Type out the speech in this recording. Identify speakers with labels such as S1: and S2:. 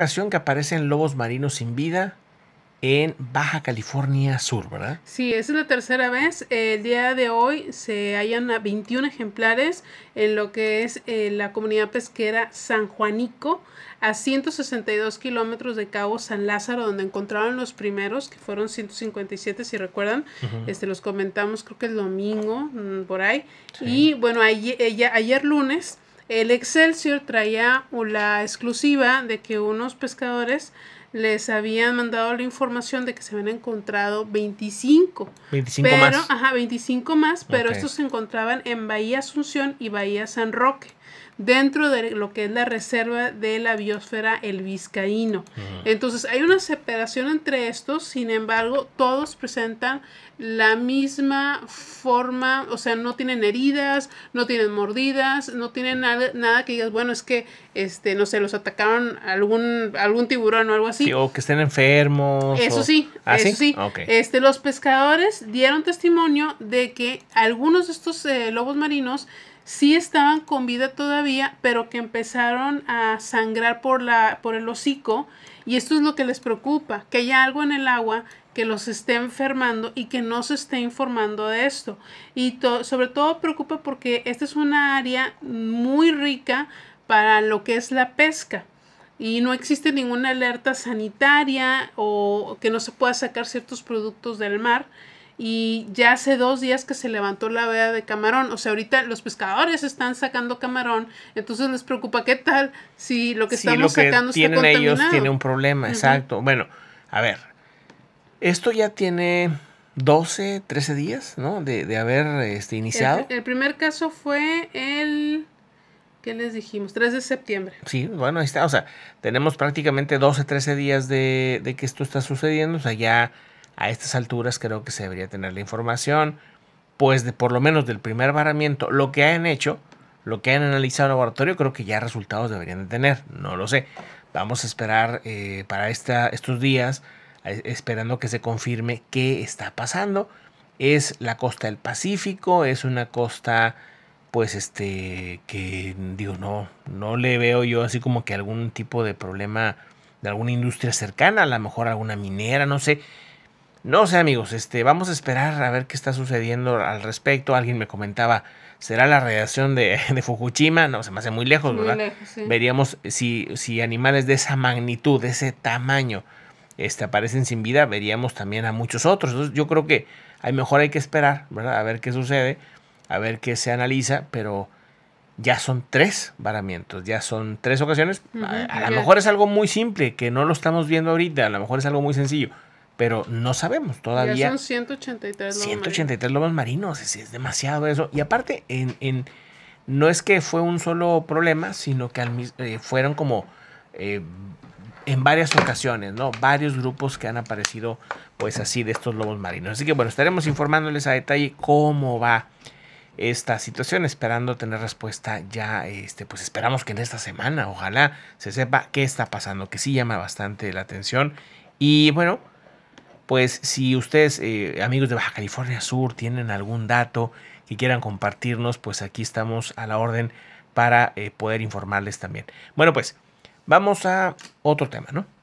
S1: ocasión que aparecen lobos marinos sin vida en Baja California Sur, ¿verdad?
S2: Sí, es la tercera vez. El día de hoy se hallan 21 ejemplares en lo que es eh, la comunidad pesquera San Juanico, a 162 kilómetros de Cabo San Lázaro, donde encontraron los primeros, que fueron 157, si recuerdan. este, los comentamos creo que el domingo, mm, por ahí. Y bueno, ayer eh, lunes el Excelsior traía la exclusiva de que unos pescadores les habían mandado la información de que se habían encontrado 25.
S1: 25 más.
S2: Ajá, más, pero estos se encontraban en Bahía Asunción y Bahía San Roque dentro de lo que es la reserva de la biosfera el vizcaíno. Entonces hay una separación entre estos, sin embargo, todos presentan la misma forma, o sea, no tienen heridas, no tienen mordidas, no tienen nada, que digas, bueno, es que, este, no sé, los atacaron algún, algún tiburón o algo así.
S1: o que estén enfermos. Eso sí, ¿Ah, eso sí. Este,
S2: los pescadores dieron testimonio de que algunos de estos eh, lobos marinos sí estaban con vida todavía, pero que empezaron a sangrar por, la, por el hocico. Y esto es lo que les preocupa, que haya algo en el agua que los esté enfermando y que no se esté informando de esto. Y sobre todo preocupa porque esta es una área muy rica para lo que es la pesca y no existe ninguna alerta sanitaria o que no se pueda sacar ciertos productos del mar y ya hace dos días que se levantó la vea de camarón. O sea, ahorita los pescadores están sacando camarón, entonces les preocupa qué tal si lo que sí, lo que sacando tienen está ellos tiene un
S1: problema, exacto. Bueno, a ver, esto ya tiene 12, 13 días, ¿no? De, de haber este, iniciado.
S2: El, primer caso fue el... ¿Qué les dijimos? 3 de septiembre.
S1: Sí, bueno, ahí está. O sea, tenemos prácticamente 12, 13 días de, de que esto está sucediendo. O sea, ya a estas alturas creo que se debería tener la información, pues de, por lo menos del primer varamiento, lo que han hecho, lo que han analizado en el laboratorio, creo que ya resultados deberían de tener, no lo sé. Vamos a esperar eh, para esta, estos días, eh, esperando que se confirme qué está pasando. Es la costa del Pacífico, es una costa pues este que digo no no le veo yo así como que algún tipo de problema de alguna industria cercana a lo mejor alguna minera no sé no sé, amigos, este, vamos a esperar a ver qué está sucediendo al respecto. Alguien me comentaba, ¿será la radiación de, Fukushima? No, se me hace muy lejos, ¿verdad? Veríamos si, si animales de esa magnitud, de ese tamaño, este, aparecen sin vida, veríamos también a muchos otros. Entonces, yo creo que a lo mejor hay que esperar, ¿verdad? A ver qué sucede, a ver qué se analiza, pero ya son tres varamientos, ya son tres ocasiones.
S2: a lo mejor es
S1: algo muy simple, que no lo estamos viendo ahorita, a lo mejor es algo muy sencillo pero no sabemos todavía. Ya son
S2: 183 lobos 183
S1: lobos marinos, es, demasiado eso. Y aparte, en, no es que fue un solo problema, sino que eh, fueron como eh, en varias ocasiones, ¿no? Varios grupos que han aparecido, pues así, de estos lobos marinos. Así que bueno, estaremos informándoles a detalle cómo va esta situación, esperando tener respuesta ya, este, pues esperamos que en esta semana, ojalá se sepa qué está pasando, que sí llama bastante la atención. Y bueno, pues si ustedes, eh, amigos de Baja California Sur, tienen algún dato que quieran compartirnos, pues aquí estamos a la orden para eh, poder informarles también. Bueno, pues vamos a otro tema, ¿no?